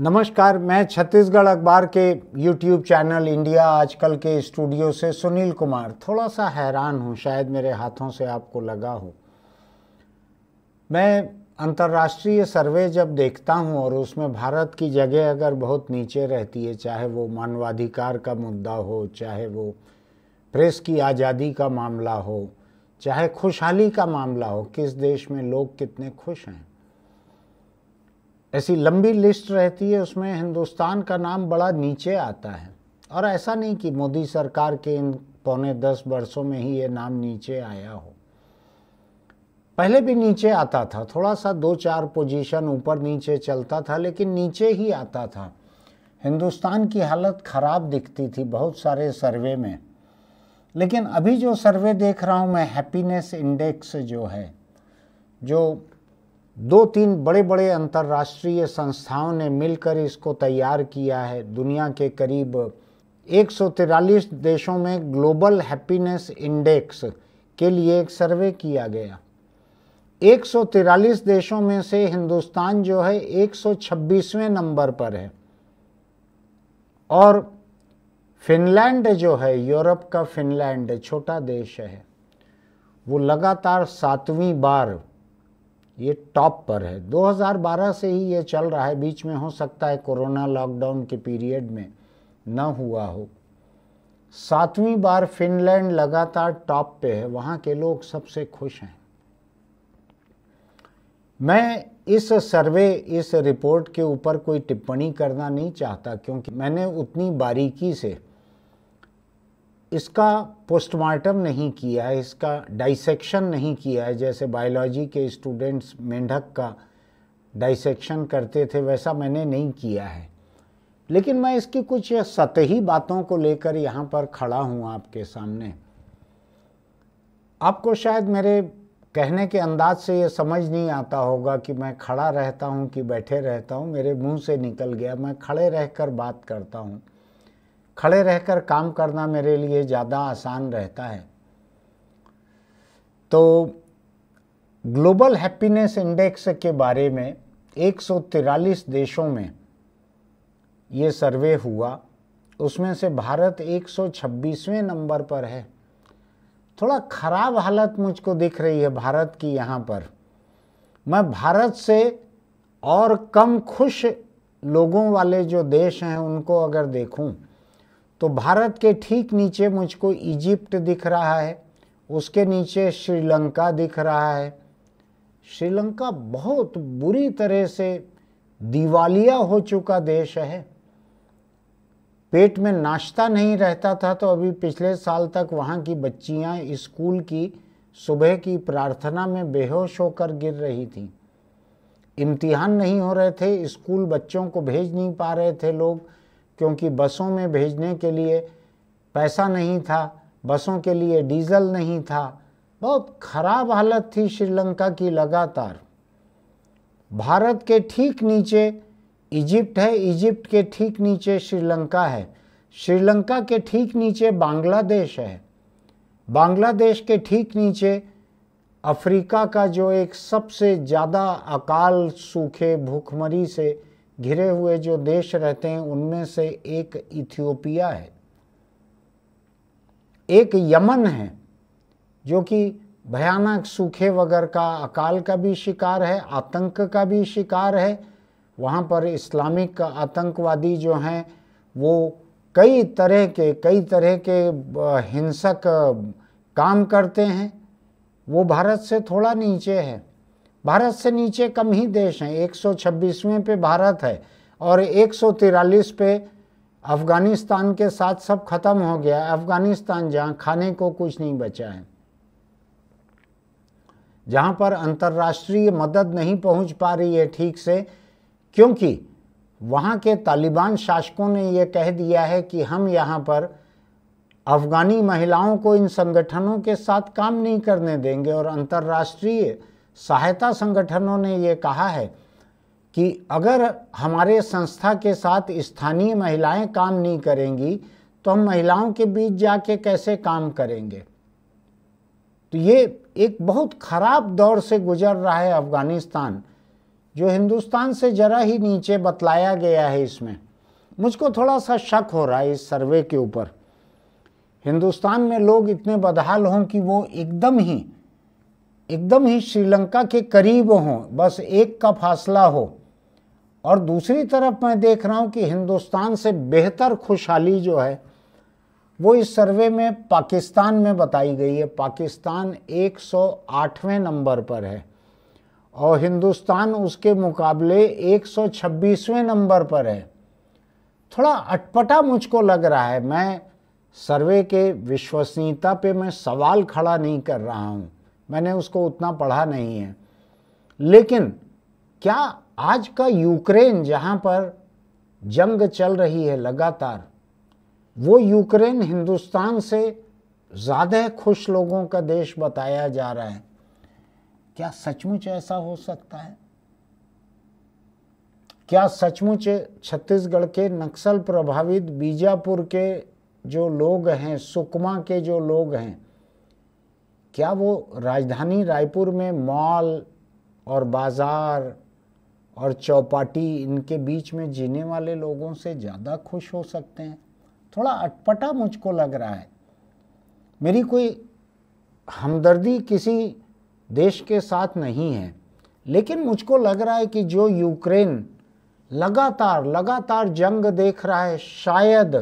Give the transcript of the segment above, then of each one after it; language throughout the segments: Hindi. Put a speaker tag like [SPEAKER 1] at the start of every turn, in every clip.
[SPEAKER 1] नमस्कार मैं छत्तीसगढ़ अखबार के यूट्यूब चैनल इंडिया आजकल के स्टूडियो से सुनील कुमार थोड़ा सा हैरान हूँ शायद मेरे हाथों से आपको लगा हो मैं अंतर्राष्ट्रीय सर्वे जब देखता हूँ और उसमें भारत की जगह अगर बहुत नीचे रहती है चाहे वो मानवाधिकार का मुद्दा हो चाहे वो प्रेस की आज़ादी का मामला हो चाहे खुशहाली का मामला हो किस देश में लोग कितने खुश हैं ऐसी लंबी लिस्ट रहती है उसमें हिंदुस्तान का नाम बड़ा नीचे आता है और ऐसा नहीं कि मोदी सरकार के इन पौने दस वर्षों में ही ये नाम नीचे आया हो पहले भी नीचे आता था थोड़ा सा दो चार पोजीशन ऊपर नीचे चलता था लेकिन नीचे ही आता था हिंदुस्तान की हालत ख़राब दिखती थी बहुत सारे सर्वे में लेकिन अभी जो सर्वे देख रहा हूँ मैं हैप्पीनेस इंडेक्स जो है जो दो तीन बड़े बड़े अंतर्राष्ट्रीय संस्थाओं ने मिलकर इसको तैयार किया है दुनिया के करीब एक देशों में ग्लोबल हैप्पीनेस इंडेक्स के लिए एक सर्वे किया गया एक देशों में से हिंदुस्तान जो है 126वें नंबर पर है और फिनलैंड जो है यूरोप का फिनलैंड छोटा देश है वो लगातार सातवीं बार ये टॉप पर है 2012 से ही ये चल रहा है बीच में हो सकता है कोरोना लॉकडाउन के पीरियड में न हुआ हो सातवीं बार फिनलैंड लगातार टॉप पे है वहाँ के लोग सबसे खुश हैं मैं इस सर्वे इस रिपोर्ट के ऊपर कोई टिप्पणी करना नहीं चाहता क्योंकि मैंने उतनी बारीकी से इसका पोस्टमार्टम नहीं किया है इसका डाइसेक्शन नहीं किया है जैसे बायोलॉजी के स्टूडेंट्स मेंढक का डाइसेक्शन करते थे वैसा मैंने नहीं किया है लेकिन मैं इसकी कुछ सतही बातों को लेकर यहाँ पर खड़ा हूँ आपके सामने आपको शायद मेरे कहने के अंदाज से ये समझ नहीं आता होगा कि मैं खड़ा रहता हूँ कि बैठे रहता हूँ मेरे मुंह से निकल गया मैं खड़े रहकर बात करता हूँ खड़े रहकर काम करना मेरे लिए ज़्यादा आसान रहता है तो ग्लोबल हैप्पीनेस इंडेक्स के बारे में एक देशों में ये सर्वे हुआ उसमें से भारत 126वें नंबर पर है थोड़ा ख़राब हालत मुझको दिख रही है भारत की यहाँ पर मैं भारत से और कम खुश लोगों वाले जो देश हैं उनको अगर देखूं तो भारत के ठीक नीचे मुझको इजिप्ट दिख रहा है उसके नीचे श्रीलंका दिख रहा है श्रीलंका बहुत बुरी तरह से दिवालिया हो चुका देश है पेट में नाश्ता नहीं रहता था तो अभी पिछले साल तक वहाँ की बच्चियाँ स्कूल की सुबह की प्रार्थना में बेहोश होकर गिर रही थीं इम्तिहान नहीं हो रहे थे स्कूल बच्चों को भेज नहीं पा रहे थे लोग क्योंकि बसों में भेजने के लिए पैसा नहीं था बसों के लिए डीजल नहीं था बहुत खराब हालत थी श्रीलंका की लगातार भारत के ठीक नीचे इजिप्ट है इजिप्ट के ठीक नीचे श्रीलंका है श्रीलंका के ठीक नीचे बांग्लादेश है बांग्लादेश के ठीक नीचे अफ्रीका का जो एक सबसे ज़्यादा अकाल सूखे भूखमरी से घिरे हुए जो देश रहते हैं उनमें से एक इथियोपिया है एक यमन है जो कि भयानक सूखे वगैरह का अकाल का भी शिकार है आतंक का भी शिकार है वहाँ पर इस्लामिक आतंकवादी जो हैं वो कई तरह के कई तरह के हिंसक काम करते हैं वो भारत से थोड़ा नीचे है भारत से नीचे कम ही देश हैं एक सौ पे भारत है और एक पे अफ़गानिस्तान के साथ सब खत्म हो गया अफ़गानिस्तान जहाँ खाने को कुछ नहीं बचा है जहाँ पर अंतर्राष्ट्रीय मदद नहीं पहुँच पा रही है ठीक से क्योंकि वहाँ के तालिबान शासकों ने यह कह दिया है कि हम यहाँ पर अफ़गानी महिलाओं को इन संगठनों के साथ काम नहीं करने देंगे और अंतर्राष्ट्रीय सहायता संगठनों ने ये कहा है कि अगर हमारे संस्था के साथ स्थानीय महिलाएं काम नहीं करेंगी तो हम महिलाओं के बीच जाके कैसे काम करेंगे तो ये एक बहुत ख़राब दौर से गुजर रहा है अफ़गानिस्तान जो हिंदुस्तान से ज़रा ही नीचे बतलाया गया है इसमें मुझको थोड़ा सा शक हो रहा है इस सर्वे के ऊपर हिंदुस्तान में लोग इतने बदहाल हों कि वो एकदम ही एकदम ही श्रीलंका के करीब हों बस एक का फासला हो और दूसरी तरफ मैं देख रहा हूँ कि हिंदुस्तान से बेहतर खुशहाली जो है वो इस सर्वे में पाकिस्तान में बताई गई है पाकिस्तान 108वें नंबर पर है और हिंदुस्तान उसके मुकाबले 126वें नंबर पर है थोड़ा अटपटा मुझको लग रहा है मैं सर्वे के विश्वसनीयता पे मैं सवाल खड़ा नहीं कर रहा हूँ मैंने उसको उतना पढ़ा नहीं है लेकिन क्या आज का यूक्रेन जहाँ पर जंग चल रही है लगातार वो यूक्रेन हिंदुस्तान से ज़्यादा खुश लोगों का देश बताया जा रहा है क्या सचमुच ऐसा हो सकता है क्या सचमुच छत्तीसगढ़ के नक्सल प्रभावित बीजापुर के जो लोग हैं सुकमा के जो लोग हैं क्या वो राजधानी रायपुर में मॉल और बाज़ार और चौपाटी इनके बीच में जीने वाले लोगों से ज़्यादा खुश हो सकते हैं थोड़ा अटपटा मुझको लग रहा है मेरी कोई हमदर्दी किसी देश के साथ नहीं है लेकिन मुझको लग रहा है कि जो यूक्रेन लगातार लगातार जंग देख रहा है शायद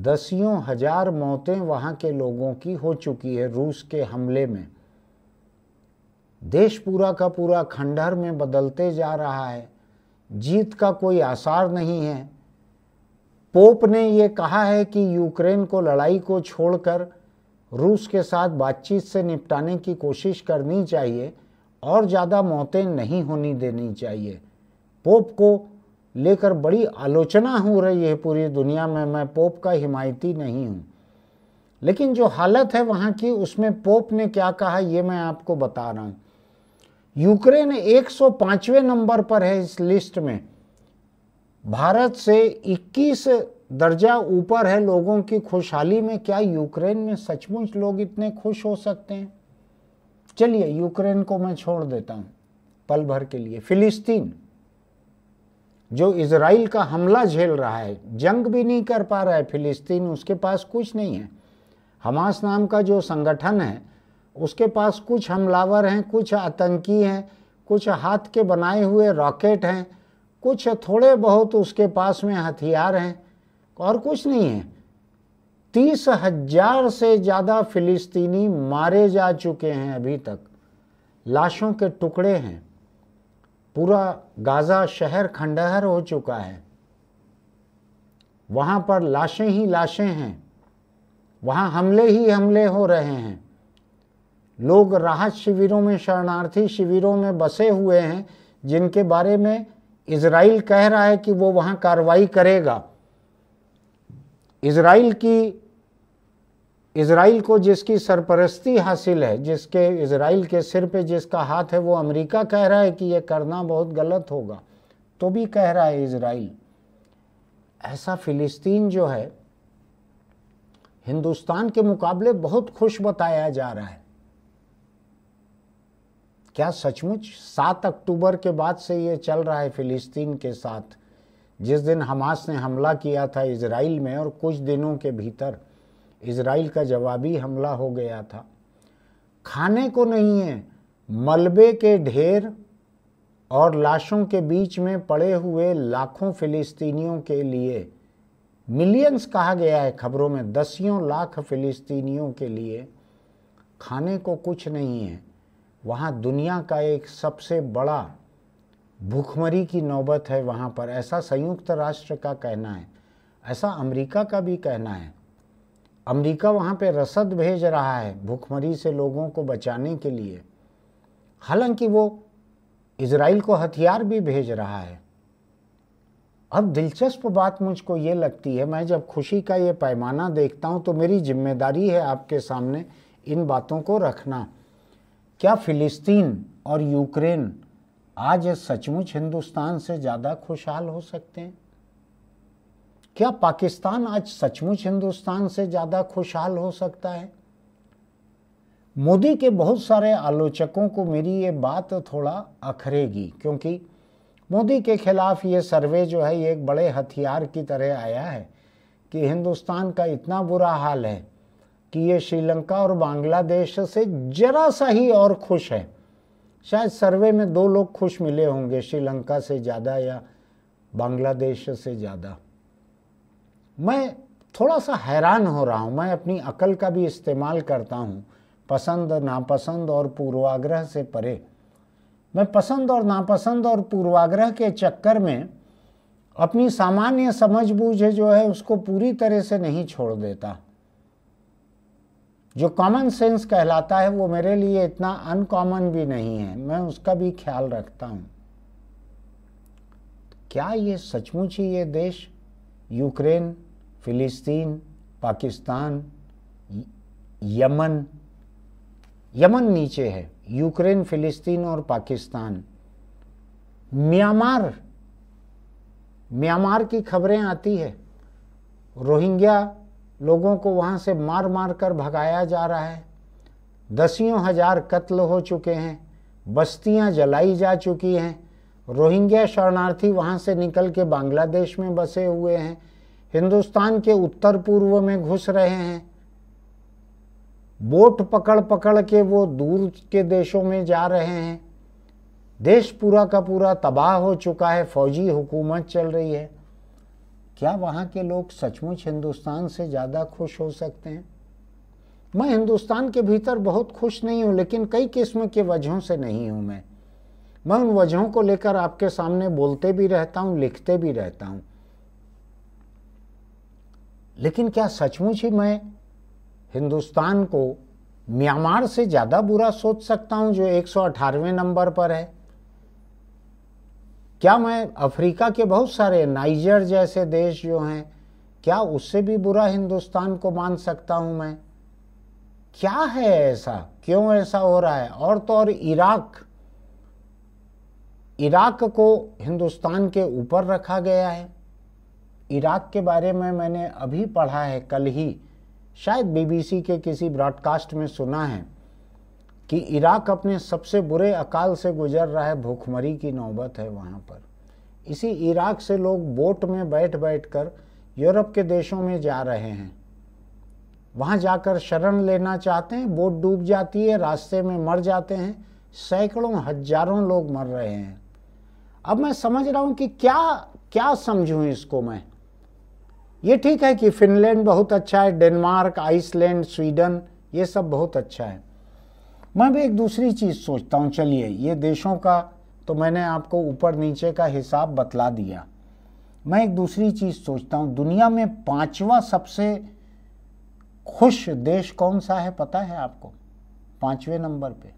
[SPEAKER 1] दसियों हजार मौतें वहाँ के लोगों की हो चुकी है रूस के हमले में देश पूरा का पूरा खंडहर में बदलते जा रहा है जीत का कोई आसार नहीं है पोप ने ये कहा है कि यूक्रेन को लड़ाई को छोड़कर रूस के साथ बातचीत से निपटाने की कोशिश करनी चाहिए और ज़्यादा मौतें नहीं होनी देनी चाहिए पोप को लेकर बड़ी आलोचना हो रही है पूरी दुनिया में मैं पोप का हिमायती नहीं हूँ लेकिन जो हालत है वहाँ की उसमें पोप ने क्या कहा ये मैं आपको बता रहा हूँ यूक्रेन 105वें नंबर पर है इस लिस्ट में भारत से 21 दर्जा ऊपर है लोगों की खुशहाली में क्या यूक्रेन में सचमुच लोग इतने खुश हो सकते हैं चलिए यूक्रेन को मैं छोड़ देता हूँ पल भर के लिए फिलिस्तीन जो इसराइल का हमला झेल रहा है जंग भी नहीं कर पा रहा है फिलिस्तीन उसके पास कुछ नहीं है हमास नाम का जो संगठन है उसके पास कुछ हमलावर हैं कुछ आतंकी हैं कुछ हाथ के बनाए हुए रॉकेट हैं कुछ थोड़े बहुत उसके पास में हथियार हैं और कुछ नहीं है तीस हजार से ज़्यादा फिलिस्तीनी मारे जा चुके हैं अभी तक लाशों के टुकड़े हैं पूरा गाज़ा शहर खंडहर हो चुका है वहाँ पर लाशें ही लाशें हैं वहाँ हमले ही हमले हो रहे हैं लोग राहत शिविरों में शरणार्थी शिविरों में बसे हुए हैं जिनके बारे में इसराइल कह रहा है कि वो वहाँ कार्रवाई करेगा इसराइल की इसराइल को जिसकी सरपरस्ती हासिल है जिसके इसराइल के सिर पे जिसका हाथ है वो अमेरिका कह रहा है कि ये करना बहुत गलत होगा तो भी कह रहा है इसराइल ऐसा फ़िलिस्तीन जो है हिंदुस्तान के मुकाबले बहुत खुश बताया जा रहा है क्या सचमुच सात अक्टूबर के बाद से ये चल रहा है फ़िलिस्तीन के साथ जिस दिन हमास ने हमला किया था इसराइल में और कुछ दिनों के भीतर इसराइल का जवाबी हमला हो गया था खाने को नहीं है मलबे के ढेर और लाशों के बीच में पड़े हुए लाखों फिलिस्तीनियों के लिए मिलियंस कहा गया है खबरों में दसियों लाख फिलिस्तीनियों के लिए खाने को कुछ नहीं है वहाँ दुनिया का एक सबसे बड़ा भूखमरी की नौबत है वहाँ पर ऐसा संयुक्त राष्ट्र का कहना है ऐसा अमेरिका का भी कहना है अमेरिका वहाँ पे रसद भेज रहा है भूखमरी से लोगों को बचाने के लिए हालांकि वो इसराइल को हथियार भी भेज रहा है अब दिलचस्प बात मुझको ये लगती है मैं जब खुशी का ये पैमाना देखता हूँ तो मेरी जिम्मेदारी है आपके सामने इन बातों को रखना क्या फिलिस्तीन और यूक्रेन आज सचमुच हिंदुस्तान से ज़्यादा खुशहाल हो सकते हैं क्या पाकिस्तान आज सचमुच हिंदुस्तान से ज़्यादा खुशहाल हो सकता है मोदी के बहुत सारे आलोचकों को मेरी ये बात थोड़ा अखरेगी क्योंकि मोदी के खिलाफ ये सर्वे जो है ये एक बड़े हथियार की तरह आया है कि हिंदुस्तान का इतना बुरा हाल है कि ये श्रीलंका और बांग्लादेश से जरा सा ही और खुश है शायद सर्वे में दो लोग खुश मिले होंगे श्रीलंका से ज़्यादा या बांग्लादेश से ज़्यादा मैं थोड़ा सा हैरान हो रहा हूँ मैं अपनी अकल का भी इस्तेमाल करता हूँ पसंद नापसंद और पूर्वाग्रह से परे मैं पसंद और नापसंद और पूर्वाग्रह के चक्कर में अपनी सामान्य समझ बूझ जो है उसको पूरी तरह से नहीं छोड़ देता जो कॉमन सेंस कहलाता है वो मेरे लिए इतना अनकॉमन भी नहीं है मैं उसका भी ख्याल रखता हूँ क्या ये सचमुच ही ये देश यूक्रेन फिलिस्तीन पाकिस्तान यमन यमन नीचे है यूक्रेन फिलिस्तीन और पाकिस्तान म्यांमार म्यांमार की खबरें आती है रोहिंग्या लोगों को वहाँ से मार मार कर भगाया जा रहा है दसियों हजार कत्ल हो चुके हैं बस्तियाँ जलाई जा चुकी हैं रोहिंग्या शरणार्थी वहाँ से निकल के बांग्लादेश में बसे हुए हैं हिंदुस्तान के उत्तर पूर्व में घुस रहे हैं बोट पकड़ पकड़ के वो दूर के देशों में जा रहे हैं देश पूरा का पूरा तबाह हो चुका है फौजी हुकूमत चल रही है क्या वहाँ के लोग सचमुच हिंदुस्तान से ज़्यादा खुश हो सकते हैं मैं हिंदुस्तान के भीतर बहुत खुश नहीं हूँ लेकिन कई किस्म के वजहों से नहीं हूँ मैं मैं उन वजहों को लेकर आपके सामने बोलते भी रहता हूँ लिखते भी रहता हूँ लेकिन क्या सचमुच ही मैं हिंदुस्तान को म्यांमार से ज़्यादा बुरा सोच सकता हूँ जो 118वें नंबर पर है क्या मैं अफ्रीका के बहुत सारे नाइजर जैसे देश जो हैं क्या उससे भी बुरा हिंदुस्तान को मान सकता हूँ मैं क्या है ऐसा क्यों ऐसा हो रहा है और तो और इराक़ इराक को हिंदुस्तान के ऊपर रखा गया है इराक के बारे में मैंने अभी पढ़ा है कल ही शायद बीबीसी के किसी ब्रॉडकास्ट में सुना है कि इराक अपने सबसे बुरे अकाल से गुजर रहा है भूखमरी की नौबत है वहाँ पर इसी इराक से लोग बोट में बैठ बैठ कर यूरोप के देशों में जा रहे हैं वहाँ जाकर शरण लेना चाहते हैं बोट डूब जाती है रास्ते में मर जाते हैं सैकड़ों हजारों लोग मर रहे हैं अब मैं समझ रहा हूँ कि क्या क्या समझूँ इसको मैं ये ठीक है कि फिनलैंड बहुत अच्छा है डेनमार्क आइसलैंड स्वीडन ये सब बहुत अच्छा है मैं भी एक दूसरी चीज़ सोचता हूँ चलिए ये देशों का तो मैंने आपको ऊपर नीचे का हिसाब बतला दिया मैं एक दूसरी चीज़ सोचता हूँ दुनिया में पांचवा सबसे खुश देश कौन सा है पता है आपको पांचवें नंबर पे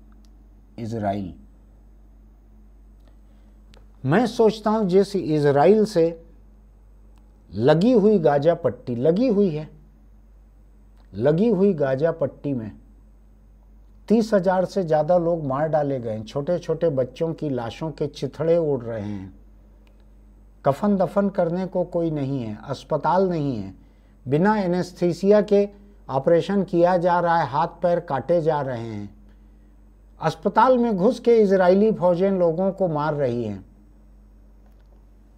[SPEAKER 1] इजराइल मैं सोचता हूँ जिस इजराइल से लगी हुई गाजा पट्टी लगी हुई है लगी हुई गाजा पट्टी में तीस हजार से ज़्यादा लोग मार डाले गए छोटे छोटे बच्चों की लाशों के चिथड़े उड़ रहे हैं कफन दफन करने को कोई नहीं है अस्पताल नहीं है बिना एनेस्थीसिया के ऑपरेशन किया जा रहा है हाथ पैर काटे जा रहे हैं अस्पताल में घुस के इजरायली फौजें लोगों को मार रही हैं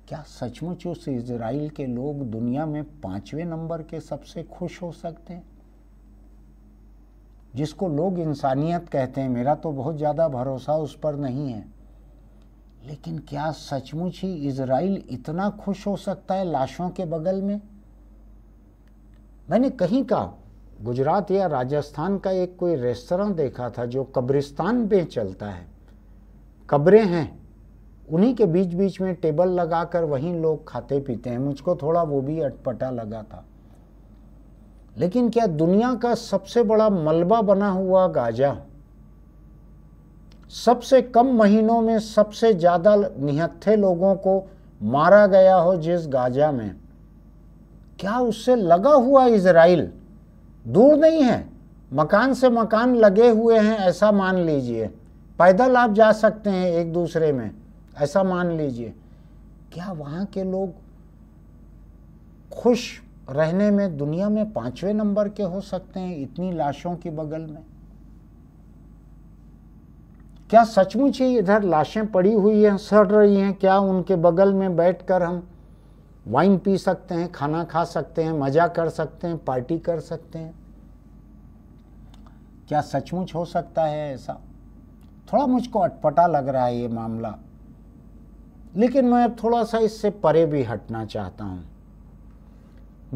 [SPEAKER 1] क्या सचमुच उस इसराइल के लोग दुनिया में पांचवें नंबर के सबसे खुश हो सकते हैं जिसको लोग इंसानियत कहते हैं मेरा तो बहुत ज़्यादा भरोसा उस पर नहीं है लेकिन क्या सचमुच ही इसराइल इतना खुश हो सकता है लाशों के बगल में मैंने कहीं का गुजरात या राजस्थान का एक कोई रेस्तरा देखा था जो कब्रिस्तान पे चलता है कब्रें हैं उन्हीं के बीच बीच में टेबल लगाकर वहीं लोग खाते पीते हैं मुझको थोड़ा वो भी अटपटा लगा था लेकिन क्या दुनिया का सबसे बड़ा मलबा बना हुआ गाजा सबसे कम महीनों में सबसे ज़्यादा निहत्थे लोगों को मारा गया हो जिस गाजा में क्या उससे लगा हुआ इसराइल दूर नहीं है मकान से मकान लगे हुए हैं ऐसा मान लीजिए पैदल आप जा सकते हैं एक दूसरे में ऐसा मान लीजिए क्या वहाँ के लोग खुश रहने में दुनिया में पांचवें नंबर के हो सकते हैं इतनी लाशों के बगल में क्या सचमुच ही इधर लाशें पड़ी हुई हैं सड़ रही हैं क्या उनके बगल में बैठकर हम वाइन पी सकते हैं खाना खा सकते हैं मज़ा कर सकते हैं पार्टी कर सकते हैं क्या सचमुच हो सकता है ऐसा थोड़ा मुझको अटपटा लग रहा है ये मामला लेकिन मैं थोड़ा सा इससे परे भी हटना चाहता हूँ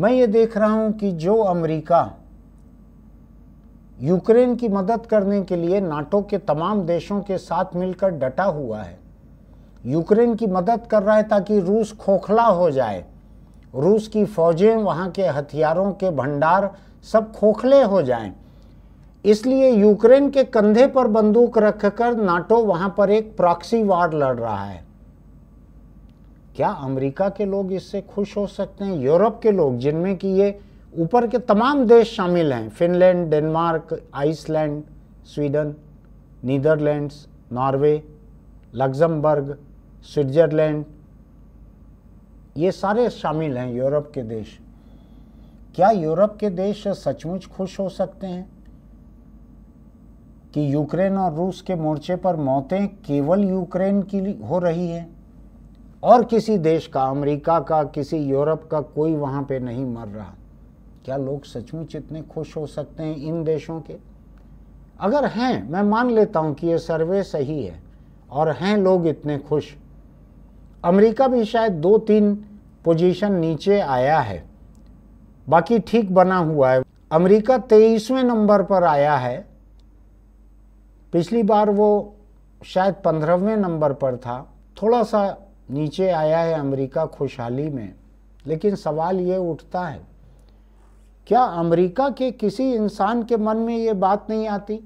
[SPEAKER 1] मैं ये देख रहा हूँ कि जो अमेरिका यूक्रेन की मदद करने के लिए नाटो के तमाम देशों के साथ मिलकर डटा हुआ है यूक्रेन की मदद कर रहा है ताकि रूस खोखला हो जाए रूस की फौजें वहाँ के हथियारों के भंडार सब खोखले हो जाएं। इसलिए यूक्रेन के कंधे पर बंदूक रखकर नाटो वहाँ पर एक प्रॉक्सी वार लड़ रहा है क्या अमेरिका के लोग इससे खुश हो सकते हैं यूरोप के लोग जिनमें कि ये ऊपर के तमाम देश शामिल हैं Finland Denmark Iceland Sweden Netherlands Norway Luxembourg Switzerland ये सारे शामिल हैं यूरोप के देश क्या यूरोप के देश सचमुच खुश हो सकते हैं कि यूक्रेन और रूस के मोर्चे पर मौतें केवल यूक्रेन की हो रही हैं और किसी देश का अमेरिका का किसी यूरोप का कोई वहाँ पे नहीं मर रहा क्या लोग सचमुच इतने खुश हो सकते हैं इन देशों के अगर हैं मैं मान लेता हूँ कि ये सर्वे सही है और हैं लोग इतने खुश अमेरिका भी शायद दो तीन पोजीशन नीचे आया है बाकी ठीक बना हुआ है अमेरिका तेईसवें नंबर पर आया है पिछली बार वो शायद पंद्रहवें नंबर पर था थोड़ा सा नीचे आया है अमेरिका खुशहाली में लेकिन सवाल ये उठता है क्या अमेरिका के किसी इंसान के मन में ये बात नहीं आती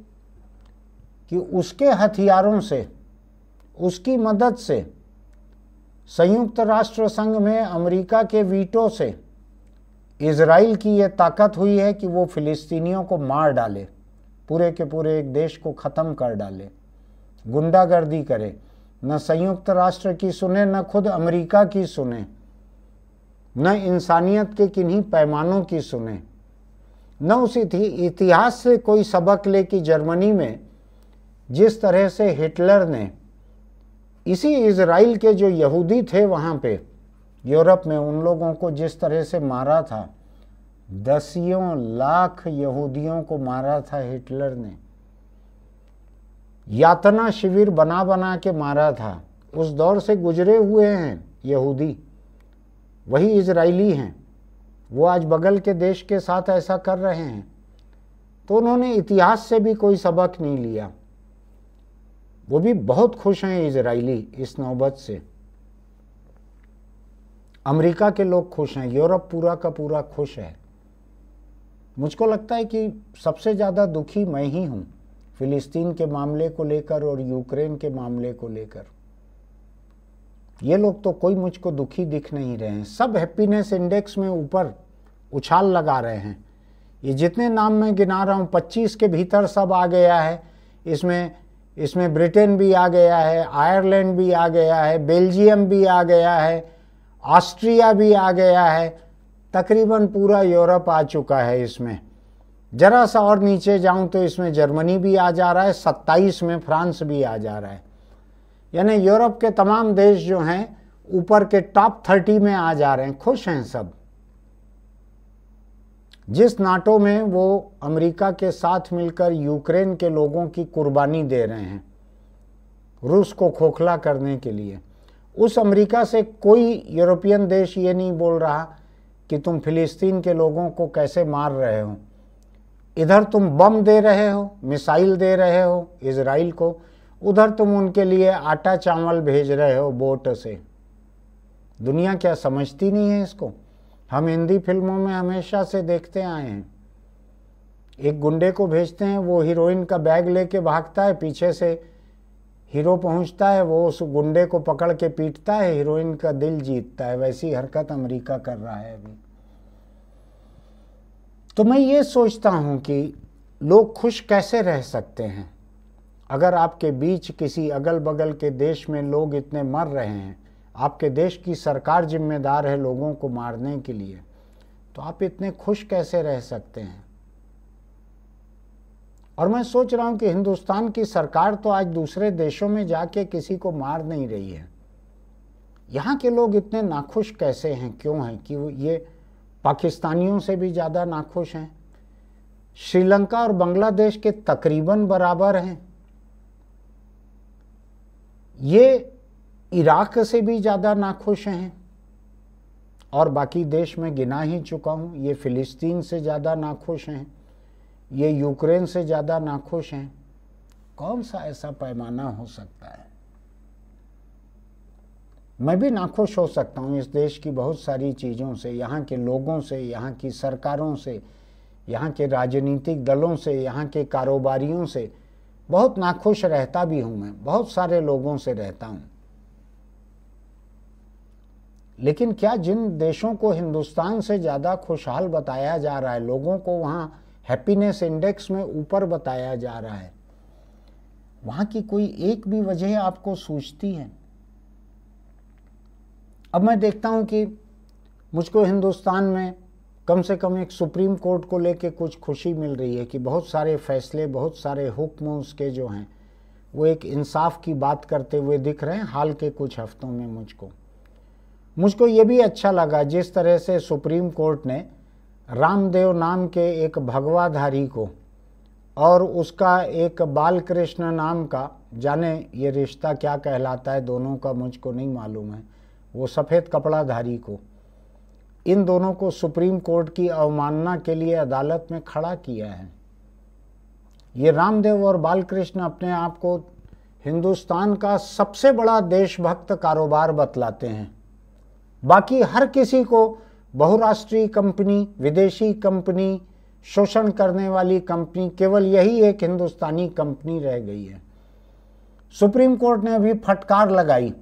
[SPEAKER 1] कि उसके हथियारों से उसकी मदद से संयुक्त राष्ट्र संघ में अमेरिका के वीटो से इसराइल की ये ताकत हुई है कि वो फिलिस्तीनियों को मार डाले पूरे के पूरे एक देश को ख़त्म कर डाले गुंडागर्दी करे न संयुक्त राष्ट्र की सुने न खुद अमेरिका की सुने न इंसानियत के किन्हीं पैमानों की सुने न उस इतिहास से कोई सबक ले कि जर्मनी में जिस तरह से हिटलर ने इसी इसराइल के जो यहूदी थे वहाँ पे यूरोप में उन लोगों को जिस तरह से मारा था दसियों लाख यहूदियों को मारा था हिटलर ने यातना शिविर बना बना के मारा था उस दौर से गुजरे हुए हैं यहूदी वही इजराइली हैं वो आज बगल के देश के साथ ऐसा कर रहे हैं तो उन्होंने इतिहास से भी कोई सबक नहीं लिया वो भी बहुत खुश हैं इजराइली इस नौबत से अमेरिका के लोग खुश हैं यूरोप पूरा का पूरा खुश है मुझको लगता है कि सबसे ज़्यादा दुखी मैं ही हूँ फिलिस्तीन के मामले को लेकर और यूक्रेन के मामले को लेकर ये लोग तो कोई मुझको दुखी दिख नहीं रहे हैं सब हैप्पीनेस इंडेक्स में ऊपर उछाल लगा रहे हैं ये जितने नाम मैं गिना रहा हूँ पच्चीस के भीतर सब आ गया है इसमें इसमें ब्रिटेन भी आ गया है आयरलैंड भी आ गया है बेल्जियम भी आ गया है ऑस्ट्रिया भी आ गया है तकरीबन पूरा यूरोप आ चुका है इसमें ज़रा सा और नीचे जाऊं तो इसमें जर्मनी भी आ जा रहा है सत्ताईस में फ्रांस भी आ जा रहा है यानी यूरोप के तमाम देश जो हैं ऊपर के टॉप थर्टी में आ जा रहे हैं खुश हैं सब जिस नाटो में वो अमेरिका के साथ मिलकर यूक्रेन के लोगों की कुर्बानी दे रहे हैं रूस को खोखला करने के लिए उस अमेरिका से कोई यूरोपियन देश ये नहीं बोल रहा कि तुम फिलिस्तीन के लोगों को कैसे मार रहे हो इधर तुम बम दे रहे हो मिसाइल दे रहे हो इसराइल को उधर तुम उनके लिए आटा चावल भेज रहे हो बोट से दुनिया क्या समझती नहीं है इसको हम हिंदी फिल्मों में हमेशा से देखते आए हैं एक गुंडे को भेजते हैं वो हीरोइन का बैग लेके भागता है पीछे से हीरो पहुंचता है वो उस गुंडे को पकड़ के पीटता है हीरोइन का दिल जीतता है वैसी हरकत अमेरिका कर रहा है अभी तो मैं ये सोचता हूँ कि लोग खुश कैसे रह सकते हैं अगर आपके बीच किसी अगल बगल के देश में लोग इतने मर रहे हैं आपके देश की सरकार जिम्मेदार है लोगों को मारने के लिए तो आप इतने खुश कैसे रह सकते हैं और मैं सोच रहा हूँ कि हिंदुस्तान की सरकार तो आज दूसरे देशों में जाके किसी को मार नहीं रही है यहाँ के लोग इतने नाखुश कैसे हैं क्यों हैं कि वो ये पाकिस्तानियों से भी ज़्यादा नाखुश हैं श्रीलंका और बांग्लादेश के तकरीबन बराबर हैं ये इराक से भी ज़्यादा नाखुश हैं और बाकी देश में गिना ही चुका हूँ ये फ़िलिस्तीन से ज़्यादा नाखुश हैं ये यूक्रेन से ज़्यादा नाखुश हैं कौन सा ऐसा पैमाना हो सकता है मैं भी नाखुश हो सकता हूँ इस देश की बहुत सारी चीज़ों से यहाँ के लोगों से यहाँ की सरकारों से यहाँ के राजनीतिक दलों से यहाँ के कारोबारियों से बहुत नाखुश रहता भी हूँ मैं बहुत सारे लोगों से रहता हूँ लेकिन क्या जिन देशों को हिंदुस्तान से ज़्यादा खुशहाल बताया जा रहा है लोगों को वहाँ हैप्पीनेस इंडेक्स में ऊपर बताया जा रहा है वहाँ की कोई एक भी वजह आपको सूझती है अब मैं देखता हूँ कि मुझको हिंदुस्तान में कम से कम एक सुप्रीम कोर्ट को लेके कुछ खुशी मिल रही है कि बहुत सारे फैसले बहुत सारे हुक्म उसके जो हैं वो एक इंसाफ की बात करते हुए दिख रहे हैं हाल के कुछ हफ्तों में मुझको मुझको ये भी अच्छा लगा जिस तरह से सुप्रीम कोर्ट ने रामदेव नाम के एक भगवाधारी को और उसका एक बाल कृष्ण नाम का जाने ये रिश्ता क्या कहलाता है दोनों का मुझको नहीं मालूम है वो सफ़ेद कपड़ाधारी को इन दोनों को सुप्रीम कोर्ट की अवमानना के लिए अदालत में खड़ा किया है ये रामदेव और बालकृष्ण अपने आप को हिंदुस्तान का सबसे बड़ा देशभक्त कारोबार बतलाते हैं बाकी हर किसी को बहुराष्ट्रीय कंपनी विदेशी कंपनी शोषण करने वाली कंपनी केवल यही एक हिंदुस्तानी कंपनी रह गई है सुप्रीम कोर्ट ने अभी फटकार लगाई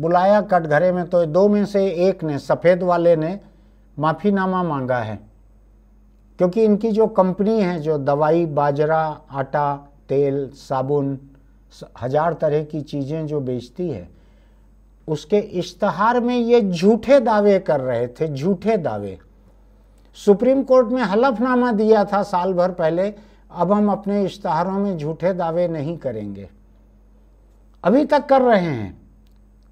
[SPEAKER 1] बुलाया कटघरे में तो दो में से एक ने सफ़ेद वाले ने माफ़ीनामा मांगा है क्योंकि इनकी जो कंपनी है जो दवाई बाजरा आटा तेल साबुन हज़ार तरह की चीज़ें जो बेचती है उसके इश्तहार में ये झूठे दावे कर रहे थे झूठे दावे सुप्रीम कोर्ट में हलफनामा दिया था साल भर पहले अब हम अपने इश्तहारों में झूठे दावे नहीं करेंगे अभी तक कर रहे हैं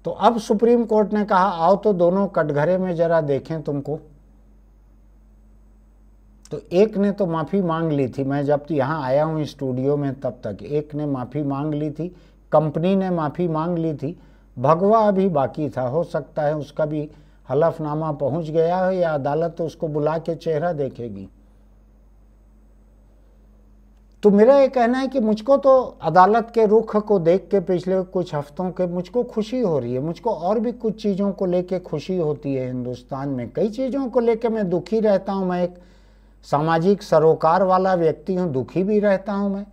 [SPEAKER 1] तो अब सुप्रीम कोर्ट ने कहा आओ तो दोनों कटघरे में जरा देखें तुमको तो एक ने तो माफ़ी मांग ली थी मैं जब तो यहाँ आया हूँ स्टूडियो में तब तक एक ने माफ़ी मांग ली थी कंपनी ने माफ़ी मांग ली थी भगवा भी बाकी था हो सकता है उसका भी हलफनामा पहुंच गया है या अदालत तो उसको बुला के चेहरा देखेगी तो मेरा ये कहना है कि मुझको तो अदालत के रुख को देख के पिछले कुछ हफ्तों के मुझको खुशी हो रही है मुझको और भी कुछ चीज़ों को लेके खुशी होती है हिंदुस्तान में कई चीज़ों को लेके मैं दुखी रहता हूँ मैं एक सामाजिक सरोकार वाला व्यक्ति हूँ दुखी भी रहता हूँ मैं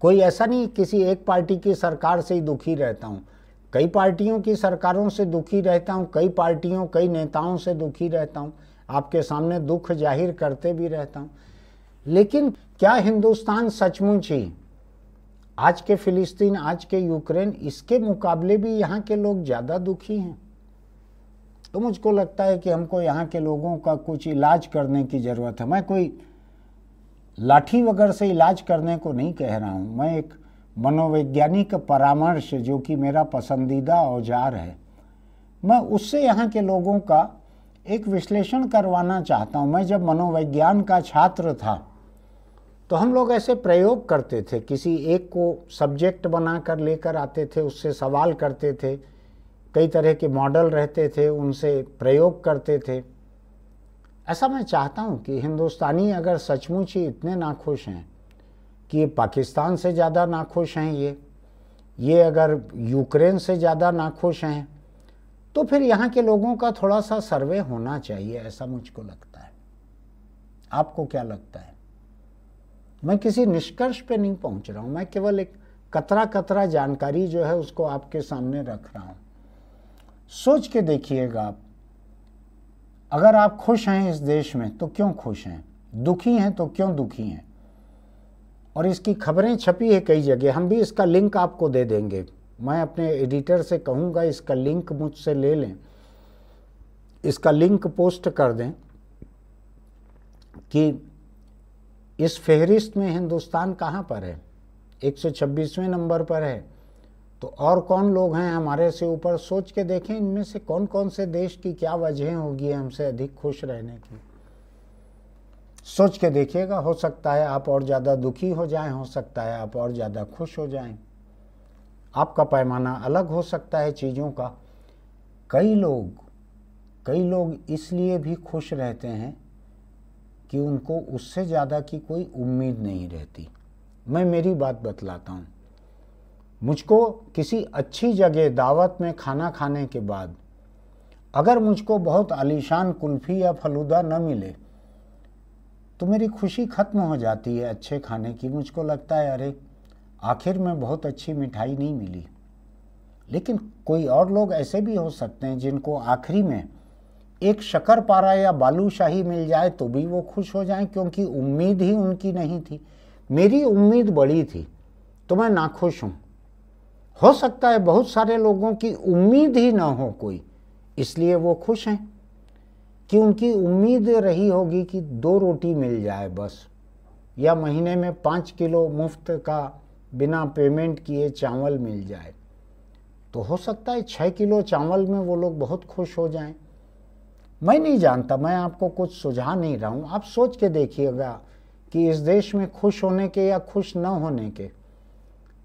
[SPEAKER 1] कोई ऐसा नहीं किसी एक पार्टी की सरकार से ही दुखी रहता हूँ कई पार्टियों की सरकारों से दुखी रहता हूँ कई पार्टियों कई नेताओं से दुखी रहता हूँ आपके सामने दुख जाहिर करते भी रहता हूँ लेकिन क्या हिंदुस्तान सचमुच ही आज के फिलिस्तीन आज के यूक्रेन इसके मुकाबले भी यहाँ के लोग ज़्यादा दुखी हैं तो मुझको लगता है कि हमको यहाँ के लोगों का कुछ इलाज करने की ज़रूरत है मैं कोई लाठी वगैरह से इलाज करने को नहीं कह रहा हूँ मैं एक मनोवैज्ञानिक परामर्श जो कि मेरा पसंदीदा औजार है मैं उससे यहाँ के लोगों का एक विश्लेषण करवाना चाहता हूँ मैं जब मनोविज्ञान का छात्र था तो हम लोग ऐसे प्रयोग करते थे किसी एक को सब्जेक्ट बना कर लेकर आते थे उससे सवाल करते थे कई तरह के मॉडल रहते थे उनसे प्रयोग करते थे ऐसा मैं चाहता हूँ कि हिंदुस्तानी अगर सचमुच ही इतने नाखुश हैं कि ये पाकिस्तान से ज़्यादा नाखुश हैं ये ये अगर यूक्रेन से ज़्यादा नाखुश हैं तो फिर यहाँ के लोगों का थोड़ा सा सर्वे होना चाहिए ऐसा मुझको लगता है आपको क्या लगता है मैं किसी निष्कर्ष पे नहीं पहुंच रहा हूं मैं केवल एक कतरा कतरा जानकारी जो है उसको आपके सामने रख रहा हूं सोच के देखिएगा आप अगर आप खुश हैं इस देश में तो क्यों खुश हैं दुखी हैं तो क्यों दुखी हैं और इसकी खबरें छपी है कई जगह हम भी इसका लिंक आपको दे देंगे मैं अपने एडिटर से कहूँगा इसका लिंक मुझसे ले लें इसका लिंक पोस्ट कर दें कि इस फहरिस्त में हिंदुस्तान कहाँ पर है 126वें नंबर पर है तो और कौन लोग हैं हमारे से ऊपर सोच के देखें इनमें से कौन कौन से देश की क्या वजह होगी हमसे अधिक खुश रहने की सोच के देखिएगा हो सकता है आप और ज़्यादा दुखी हो जाएं हो सकता है आप और ज़्यादा खुश हो जाएं आपका पैमाना अलग हो सकता है चीज़ों का कई लोग कई लोग इसलिए भी खुश रहते हैं कि उनको उससे ज़्यादा की कोई उम्मीद नहीं रहती मैं मेरी बात बतलाता हूँ मुझको किसी अच्छी जगह दावत में खाना खाने के बाद अगर मुझको बहुत आलीशान कुल्फ़ी या फलूदा न मिले तो मेरी खुशी ख़त्म हो जाती है अच्छे खाने की मुझको लगता है अरे आखिर में बहुत अच्छी मिठाई नहीं मिली लेकिन कोई और लोग ऐसे भी हो सकते हैं जिनको आखिरी में एक शकर पारा या बालूशाही मिल जाए तो भी वो खुश हो जाएं क्योंकि उम्मीद ही उनकी नहीं थी मेरी उम्मीद बड़ी थी तो मैं नाखुश हूँ हो सकता है बहुत सारे लोगों की उम्मीद ही ना हो कोई इसलिए वो खुश हैं कि उनकी उम्मीद रही होगी कि दो रोटी मिल जाए बस या महीने में पाँच किलो मुफ्त का बिना पेमेंट किए चावल मिल जाए तो हो सकता है छः किलो चावल में वो लोग बहुत खुश हो जाएं मैं नहीं जानता मैं आपको कुछ सुझा नहीं रहा हूँ आप सोच के देखिएगा कि इस देश में खुश होने के या खुश न होने के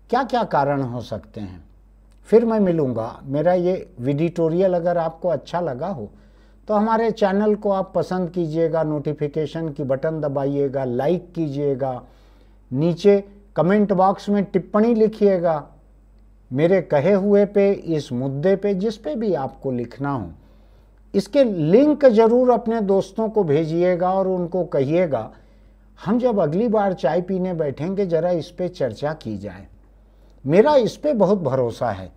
[SPEAKER 1] क्या क्या कारण हो सकते हैं फिर मैं मिलूँगा मेरा ये विडिटोरियल अगर आपको अच्छा लगा हो तो हमारे चैनल को आप पसंद कीजिएगा नोटिफिकेशन की बटन दबाइएगा लाइक कीजिएगा नीचे कमेंट बॉक्स में टिप्पणी लिखिएगा मेरे कहे हुए पे इस मुद्दे पे जिस पे भी आपको लिखना हो इसके लिंक ज़रूर अपने दोस्तों को भेजिएगा और उनको कहिएगा हम जब अगली बार चाय पीने बैठेंगे ज़रा इस पर चर्चा की जाए मेरा इस पर बहुत भरोसा है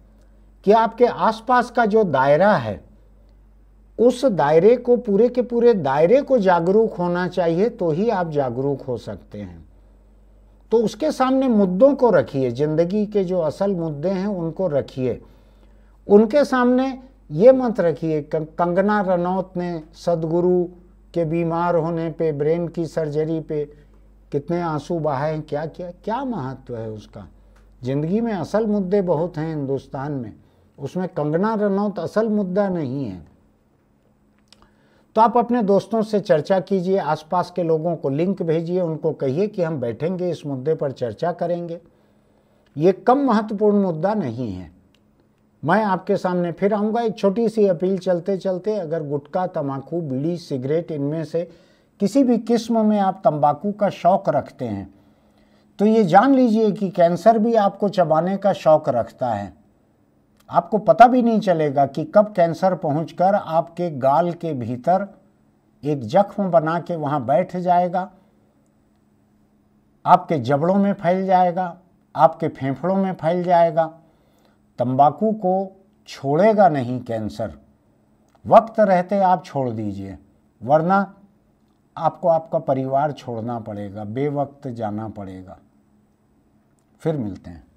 [SPEAKER 1] कि आपके आसपास का जो दायरा है उस दायरे को पूरे के पूरे दायरे को जागरूक होना चाहिए तो ही आप जागरूक हो सकते हैं तो उसके सामने मुद्दों को रखिए ज़िंदगी के जो असल मुद्दे हैं उनको रखिए उनके सामने ये मत रखिए कंगना रनौत ने सदगुरु के बीमार होने पे ब्रेन की सर्जरी पे कितने आंसू बहाए क्या क्या क्या महत्व है उसका ज़िंदगी में असल मुद्दे बहुत हैं हिंदुस्तान में उसमें कंगना रनौत असल मुद्दा नहीं है तो आप अपने दोस्तों से चर्चा कीजिए आसपास के लोगों को लिंक भेजिए उनको कहिए कि हम बैठेंगे इस मुद्दे पर चर्चा करेंगे ये कम महत्वपूर्ण मुद्दा नहीं है मैं आपके सामने फिर आऊँगा एक छोटी सी अपील चलते चलते अगर गुटखा तम्बाकू बीड़ी सिगरेट इनमें से किसी भी किस्म में आप तंबाकू का शौक रखते हैं तो ये जान लीजिए कि कैंसर भी आपको चबाने का शौक रखता है आपको पता भी नहीं चलेगा कि कब कैंसर पहुँच आपके गाल के भीतर एक जख्म बना के वहाँ बैठ जाएगा आपके जबड़ों में फैल जाएगा आपके फेफड़ों में फैल जाएगा तंबाकू को छोड़ेगा नहीं कैंसर वक्त रहते आप छोड़ दीजिए वरना आपको आपका परिवार छोड़ना पड़ेगा बेवक्त जाना पड़ेगा फिर मिलते हैं